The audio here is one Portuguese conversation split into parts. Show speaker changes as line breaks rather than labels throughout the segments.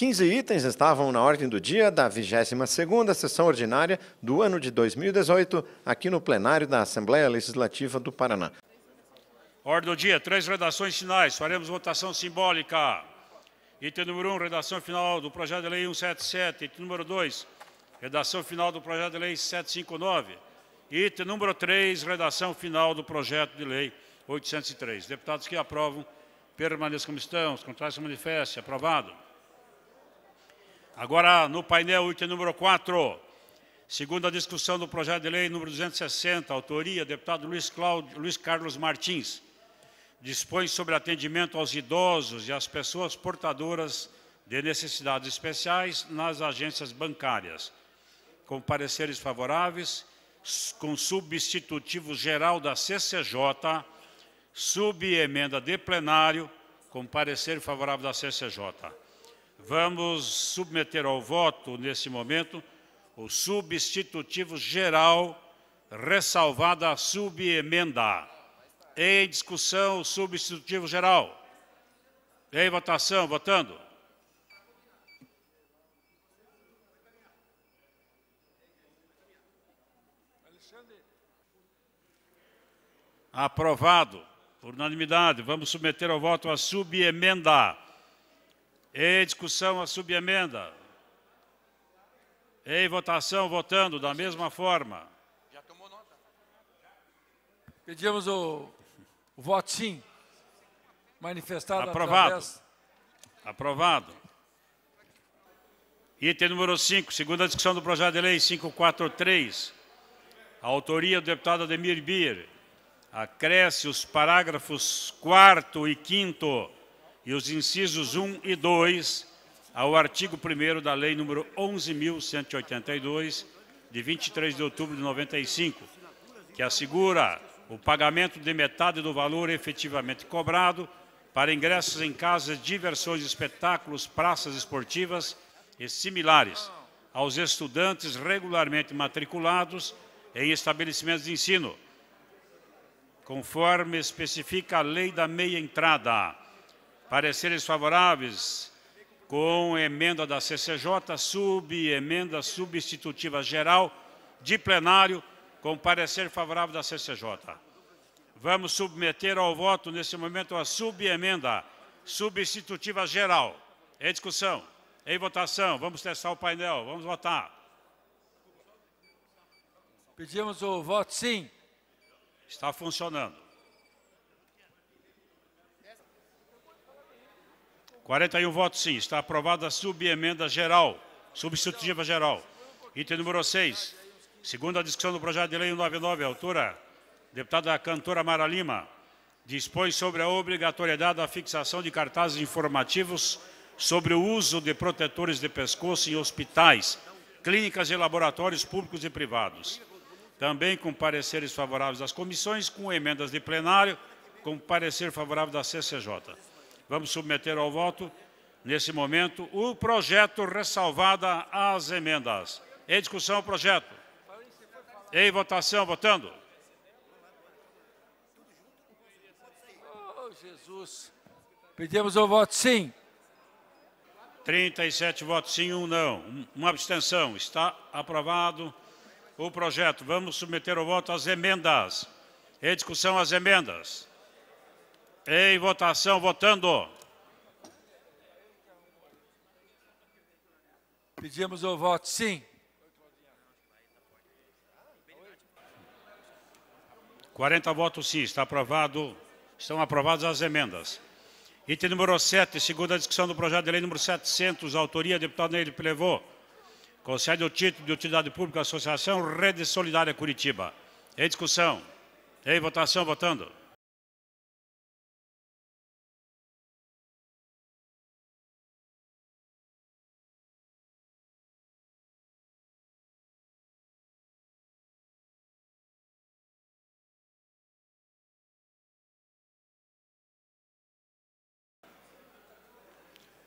15 itens estavam na ordem do dia da 22ª sessão ordinária do ano de 2018, aqui no plenário da Assembleia Legislativa do Paraná. Ordem do dia, três redações finais. Faremos votação simbólica. Item número 1, um, redação final do projeto de lei 177. Item número 2, redação final do projeto de lei 759. Item número 3, redação final do projeto de lei 803. Deputados que aprovam, permaneçam como estão. Os contrários se manifestem. Aprovado. Agora, no painel, item número 4, segunda discussão do projeto de lei número 260, autoria, deputado Luiz, Luiz Carlos Martins. Dispõe sobre atendimento aos idosos e às pessoas portadoras de necessidades especiais nas agências bancárias. Com pareceres favoráveis, com substitutivo geral da CCJ, subemenda de plenário, com parecer favorável da CCJ. Vamos submeter ao voto, nesse momento, o substitutivo geral, ressalvada a subemenda. Em discussão, o substitutivo geral. Em votação, votando. Aprovado por unanimidade. Vamos submeter ao voto a subemenda. Em discussão, a subemenda. Em votação, votando da mesma forma. Já tomou nota? Pedimos o, o voto sim. Manifestado Aprovado. Através... Aprovado. Item número 5, segunda discussão do projeto de lei 543, a autoria do deputado Ademir Bir, acresce os parágrafos 4 e 5 e os incisos 1 e 2 ao artigo 1 da Lei nº 11.182, de 23 de outubro de 95, que assegura o pagamento de metade do valor efetivamente cobrado para ingressos em casas, diversões, espetáculos, praças esportivas e similares aos estudantes regularmente matriculados em estabelecimentos de ensino, conforme especifica a lei da meia entrada Pareceres favoráveis com emenda da CCJ, subemenda substitutiva geral de plenário, com parecer favorável da CCJ. Vamos submeter ao voto, nesse momento, a subemenda substitutiva geral. Em discussão, em votação, vamos testar o painel, vamos votar. Pedimos o voto sim. Está funcionando. 41 votos sim. Está aprovada a subemenda geral, substitutiva geral. Item número 6. Segunda discussão do projeto de lei 99, autora, deputada cantora Mara Lima, dispõe sobre a obrigatoriedade da fixação de cartazes informativos sobre o uso de protetores de pescoço em hospitais, clínicas e laboratórios públicos e privados. Também com pareceres favoráveis das comissões, com emendas de plenário, com parecer favorável da CCJ. Vamos submeter ao voto, nesse momento, o projeto ressalvada às emendas. Em discussão, o projeto. Em votação, votando.
Oh, Jesus.
Pedimos o voto sim. 37 votos sim, um não. Uma abstenção. Está aprovado o projeto. Vamos submeter ao voto as emendas. Em discussão, as emendas. Em votação, votando. Pedimos o voto sim. 40 votos sim, está aprovado. Estão aprovadas as emendas. Item número 7, segunda discussão do projeto de lei número 700, autoria deputado Neide Plevô. Concede o título de utilidade pública à Associação Rede Solidária Curitiba. Em discussão. Em votação, votando.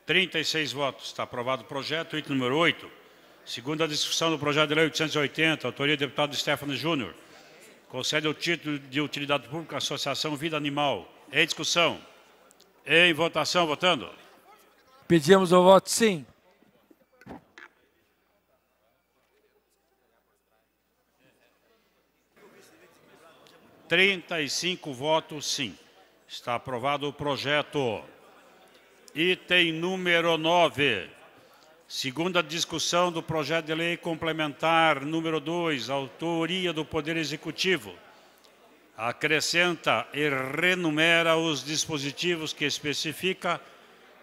36 votos. Está aprovado o projeto. Item número 8. Segunda discussão do projeto de lei 880, autoria do deputado Stefano Júnior. Concede o título de utilidade pública à Associação Vida Animal. Em discussão. Em votação. Votando.
Pedimos o voto sim.
Trinta e cinco votos sim. Está aprovado o projeto. Item número 9. Segunda discussão do projeto de lei complementar número 2, autoria do Poder Executivo. Acrescenta e renumera os dispositivos que especifica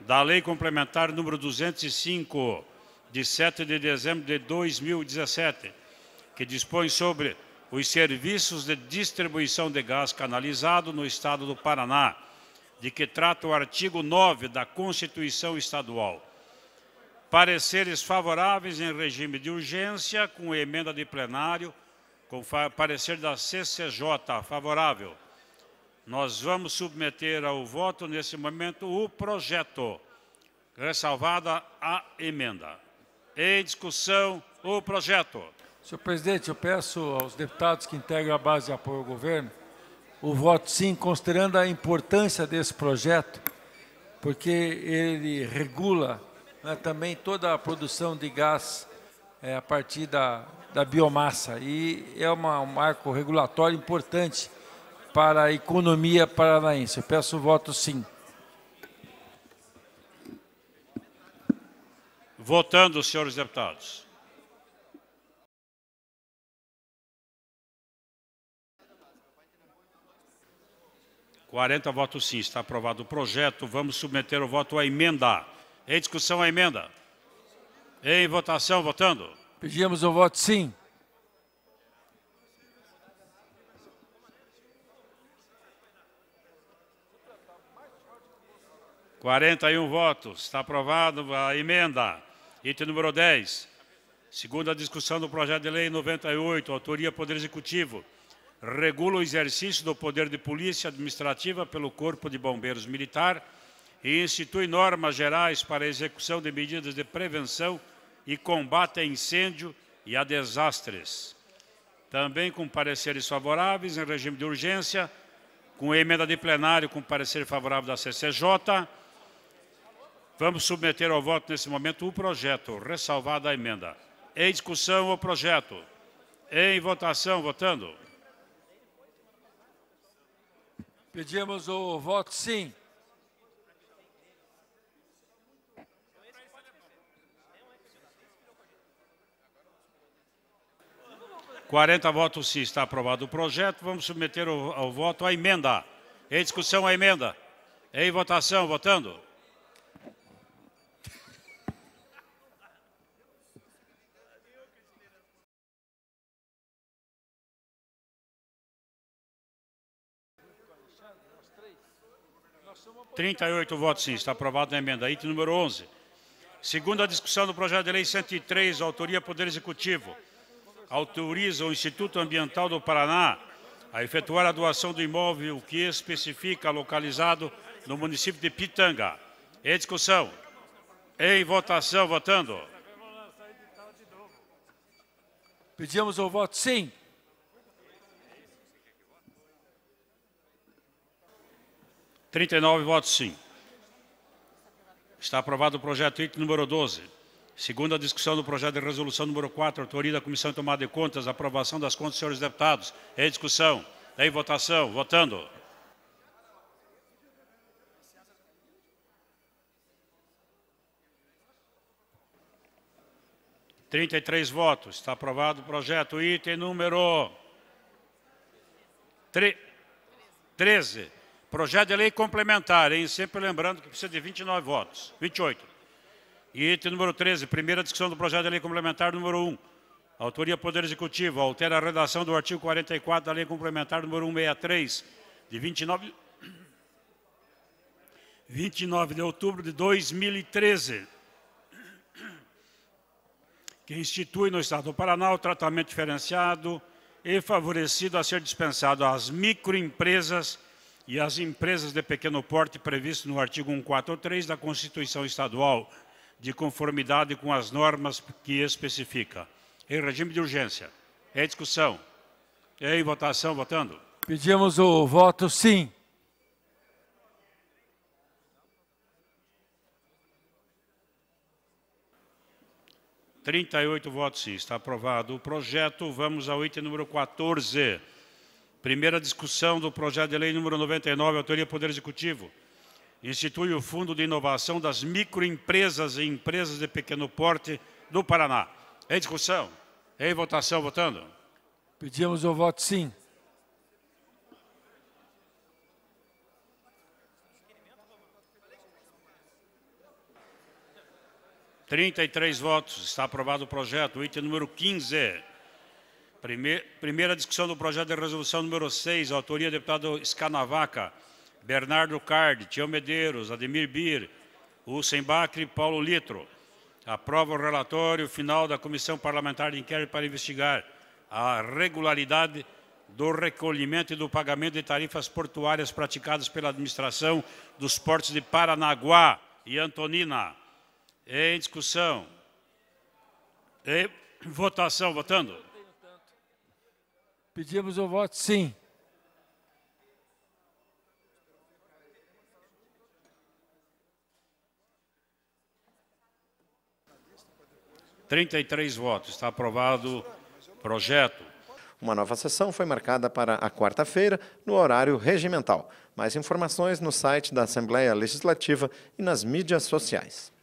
da Lei Complementar número 205, de 7 de dezembro de 2017, que dispõe sobre os serviços de distribuição de gás canalizado no Estado do Paraná de que trata o artigo 9 da Constituição Estadual. Pareceres favoráveis em regime de urgência, com emenda de plenário, com parecer da CCJ favorável. Nós vamos submeter ao voto, nesse momento, o projeto. Ressalvada a emenda. Em discussão, o projeto.
Senhor presidente, eu peço aos deputados que integram a base de apoio ao governo o voto sim, considerando a importância desse projeto, porque ele regula né, também toda a produção de gás é, a partir da, da biomassa e é uma, um marco regulatório importante para a economia paranaense. Eu peço o voto sim.
Votando, senhores deputados. 40 votos sim, está aprovado o projeto. Vamos submeter o voto à emenda. Em discussão, a emenda. Em votação, votando. Pedimos o voto sim. Quarenta e um votos. Está aprovado a emenda. Item número 10. Segunda discussão do projeto de lei 98, autoria Poder Executivo regula o exercício do poder de polícia administrativa pelo Corpo de Bombeiros Militar e institui normas gerais para a execução de medidas de prevenção e combate a incêndio e a desastres. Também com pareceres favoráveis em regime de urgência, com emenda de plenário com parecer favorável da CCJ, vamos submeter ao voto nesse momento o projeto, ressalvada a emenda. Em discussão, o projeto. Em votação, votando. Pedimos o voto sim. Quarenta votos sim, está aprovado o projeto. Vamos submeter ao, ao voto a emenda. Em discussão a emenda. Em votação, votando. 38 votos sim. Está aprovada a emenda. Item número 11. Segunda discussão do projeto de lei 103, autoria Poder Executivo, autoriza o Instituto Ambiental do Paraná a efetuar a doação do imóvel que especifica localizado no município de Pitanga. Em discussão. Em votação, votando. Pedimos o voto sim. 39 votos sim. Está aprovado o projeto item número 12. Segunda discussão do projeto de resolução número 4, autoria da Comissão de Tomada de Contas, aprovação das contas, senhores deputados. Em discussão, em votação, votando. Trinta e três votos. Está aprovado o projeto item número 13. Projeto de lei complementar, hein? Sempre lembrando que precisa de 29 votos. 28. Item número 13, primeira discussão do projeto de lei complementar número 1. Autoria Poder Executivo, altera a redação do artigo 44 da lei complementar número 163, de 29, 29 de outubro de 2013, que institui no Estado do Paraná o tratamento diferenciado e favorecido a ser dispensado às microempresas e as empresas de pequeno porte previsto no artigo 143 da Constituição Estadual, de conformidade com as normas que especifica. Em regime de urgência. Em discussão. Em votação, votando.
Pedimos o voto sim.
Trinta e oito votos sim. Está aprovado o projeto. Vamos ao item número 14. Primeira discussão do projeto de lei número 99, autoria do Poder Executivo. Institui o Fundo de Inovação das Microempresas e Empresas de Pequeno Porte do Paraná. Em discussão? Em votação, votando?
Pedimos o voto sim.
Trinta e três votos. Está aprovado o projeto. Item número 15. Primeira discussão do projeto de resolução número 6, autoria do deputado Escanavaca, Bernardo Cardi, Tião Medeiros, Ademir Bir, Hussein e Paulo Litro. Aprova o relatório final da Comissão Parlamentar de Inquérito para investigar a regularidade do recolhimento e do pagamento de tarifas portuárias praticadas pela administração dos portos de Paranaguá e Antonina. Em discussão. Em votação, votando. Pedimos o voto sim. Trinta e três votos. Está aprovado o projeto. Uma nova sessão foi marcada para a quarta-feira, no horário regimental. Mais informações no site da Assembleia Legislativa e nas mídias sociais.